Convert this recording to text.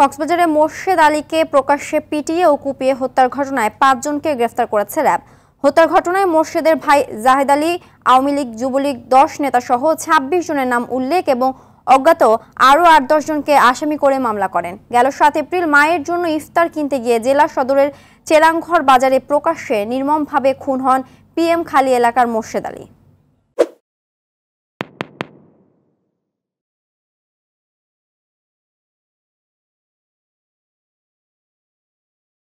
কক্সবাজারে মোর্শেদ আলীকে প্রকাশ্যে পিটিয়ে ও কুপিয়ে হত্যার ঘটনায় পাঁচজনকে গ্রেফতার করেছে র্যাব হত্যার ঘটনায় মোর্শেদের ভাই জাহেদ আলী আওয়ামী লীগ যুবলীগ দশ নেতাসহ ২৬ জনের নাম উল্লেখ এবং অজ্ঞাত আরও আট দশজনকে আসামি করে মামলা করেন গেল সাত এপ্রিল মায়ের জন্য ইফতার কিনতে গিয়ে জেলা সদরের চেরাংঘর বাজারে প্রকাশ্যে নির্মমভাবে খুন হন পিএম খালি এলাকার মোর্শেদ আলী